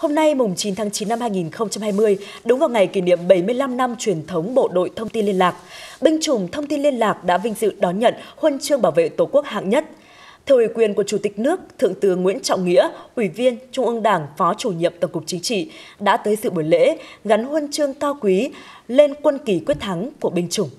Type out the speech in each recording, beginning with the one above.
Hôm nay mùng 9 tháng 9 năm 2020, đúng vào ngày kỷ niệm 75 năm truyền thống Bộ đội Thông tin Liên lạc, binh chủng Thông tin Liên lạc đã vinh dự đón nhận huân chương bảo vệ Tổ quốc hạng nhất. Theo ủy quyền của Chủ tịch nước, Thượng tướng Nguyễn Trọng Nghĩa, Ủy viên Trung ương Đảng, Phó Chủ nhiệm Tổng cục Chính trị đã tới sự buổi lễ gắn huân chương cao quý lên quân kỳ quyết thắng của binh chủng.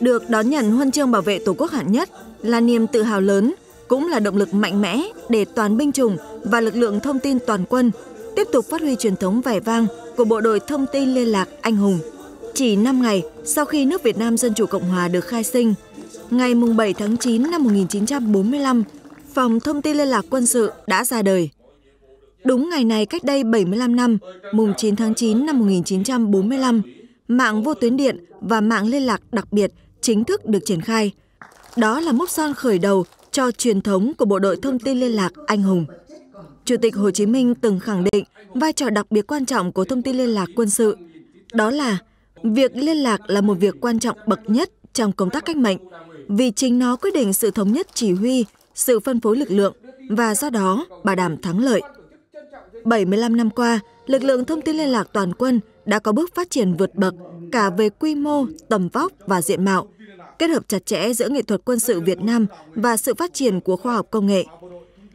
Được đón nhận huân chương bảo vệ Tổ quốc hạng nhất là niềm tự hào lớn cũng là động lực mạnh mẽ để toàn binh chủng và lực lượng thông tin toàn quân tiếp tục phát huy truyền thống vẻ vang của Bộ đội Thông tin Liên lạc Anh Hùng. Chỉ 5 ngày sau khi nước Việt Nam Dân Chủ Cộng Hòa được khai sinh, ngày 7 tháng 9 năm 1945, Phòng Thông tin Liên lạc Quân sự đã ra đời. Đúng ngày này cách đây 75 năm, mùng 9 tháng 9 năm 1945, mạng vô tuyến điện và mạng liên lạc đặc biệt chính thức được triển khai. Đó là mốc son khởi đầu cho truyền thống của Bộ đội Thông tin Liên lạc Anh Hùng. Chủ tịch Hồ Chí Minh từng khẳng định vai trò đặc biệt quan trọng của thông tin liên lạc quân sự. Đó là việc liên lạc là một việc quan trọng bậc nhất trong công tác cách mệnh, vì chính nó quyết định sự thống nhất chỉ huy, sự phân phối lực lượng và do đó bảo đảm thắng lợi. 75 năm qua, lực lượng thông tin liên lạc toàn quân đã có bước phát triển vượt bậc cả về quy mô, tầm vóc và diện mạo – kết hợp chặt chẽ giữa nghệ thuật quân sự Việt Nam và sự phát triển của khoa học công nghệ.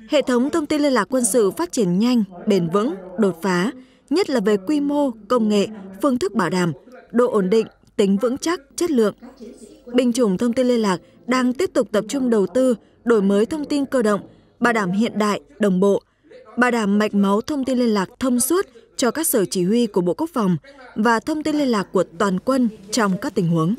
Hệ thống thông tin liên lạc quân sự phát triển nhanh, bền vững, đột phá, nhất là về quy mô, công nghệ, phương thức bảo đảm, độ ổn định, tính vững chắc, chất lượng. Binh chủng thông tin liên lạc đang tiếp tục tập trung đầu tư, đổi mới thông tin cơ động, bảo đảm hiện đại, đồng bộ, bảo đảm mạch máu thông tin liên lạc thông suốt cho các sở chỉ huy của Bộ Quốc phòng và thông tin liên lạc của toàn quân trong các tình huống.